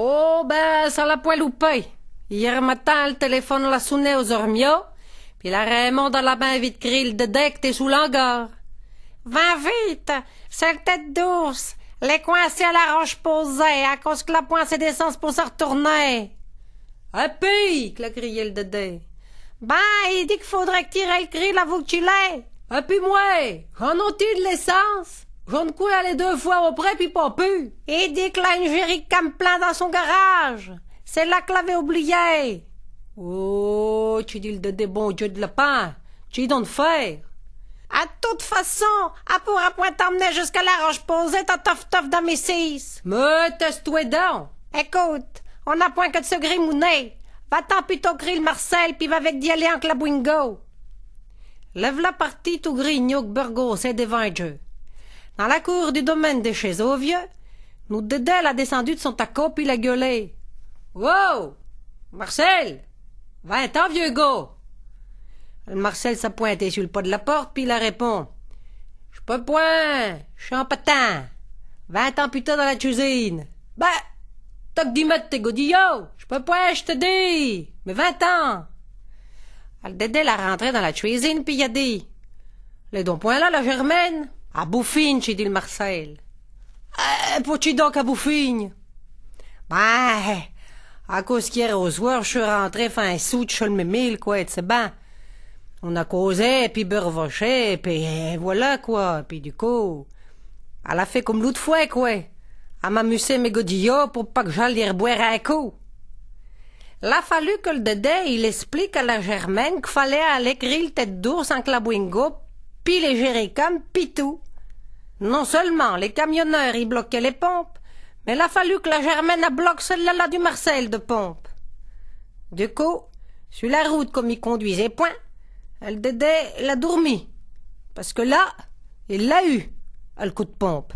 Oh, ben, ça l'a pas Hier matin, le téléphone l'a sonné aux ormiaux, puis la Raymond dans la main vite grille de deck t'es sous l'angor. Va vite, c'est le tête d'ours. Les coincés à la roche posée, à cause que la pointe c'est d'essence pour se retourner. Un pic, l'a crié le dédé. Ben, il dit qu'il faudrait tirer le grill vous que tu l'aies. Et puis moi, en ont-ils l'essence? Je ne aller deux fois auprès puis pas pu. Et dit que une plein dans son garage. C'est là que l'avait oublié. Oh, tu dis le des bon Dieu de lapin. Tu y donnes faire. À toute façon, à pour un point t'emmener jusqu'à la roche posée, ta tof tof dans six. Me teste-toi dedans. Écoute, on n'a point que de se grimouner. Va-t'en plutôt grill Marcel, puis va avec d'y aller en clabouingo. Lève la partie tout grignoc burgos c'est devant Dieu. Dans la cour du domaine des chez au vieux, nous Dedel a descendu de son taco puis l'a gueulé. Wow! Marcel! Vingt ans, vieux go! Marcel s'est pointé sur le pas de la porte puis il a répond. Je peux point, je en patin. Vingt ans plus tard dans la cuisine. Ben, toc dix mètres t'es godillot, je peux point, je te dis, mais vingt ans. Le Dedel a rentré dans la cuisine puis il a dit. Les dons point là, la germaine. « À bouffine, ci dit le Marcel. Eh, peux-tu donc à Bouffigne? Ben, à cause qu'hier au soir, je suis rentré fin sou chez le mille quoi, c'est ben. On a causé, puis beurvoché, puis eh, voilà, quoi, puis du coup, elle a fait comme l'autre fois, quoi. Elle m'amuser mes godillots pour pas que j'aille boire un coup. L'a fallu que le dédé, il explique à la Germaine qu'il fallait aller griller le tête d'ours en clabouingo puis les gérés comme pitou. Non seulement les camionneurs y bloquaient les pompes, mais il a fallu que la Germaine a bloque celle-là du Marcel de pompe. Du coup, sur la route comme il conduisait point, elle dédait l'a dormi. Parce que là, il l'a eu, à coup de pompe.